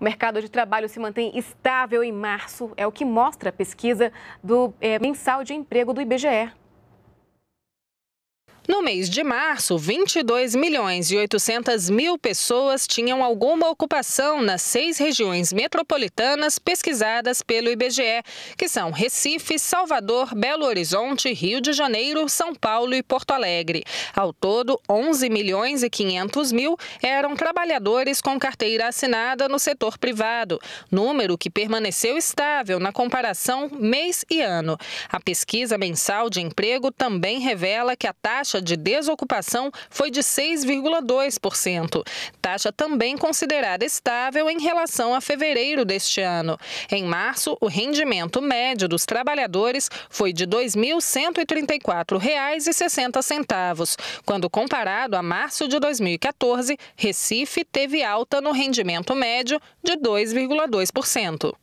O mercado de trabalho se mantém estável em março, é o que mostra a pesquisa do é, mensal de emprego do IBGE mês de março, 22 milhões e 800 mil pessoas tinham alguma ocupação nas seis regiões metropolitanas pesquisadas pelo IBGE, que são Recife, Salvador, Belo Horizonte, Rio de Janeiro, São Paulo e Porto Alegre. Ao todo, 11 milhões e 500 mil eram trabalhadores com carteira assinada no setor privado, número que permaneceu estável na comparação mês e ano. A pesquisa mensal de emprego também revela que a taxa de de desocupação foi de 6,2%, taxa também considerada estável em relação a fevereiro deste ano. Em março, o rendimento médio dos trabalhadores foi de R$ 2.134,60, quando comparado a março de 2014, Recife teve alta no rendimento médio de 2,2%.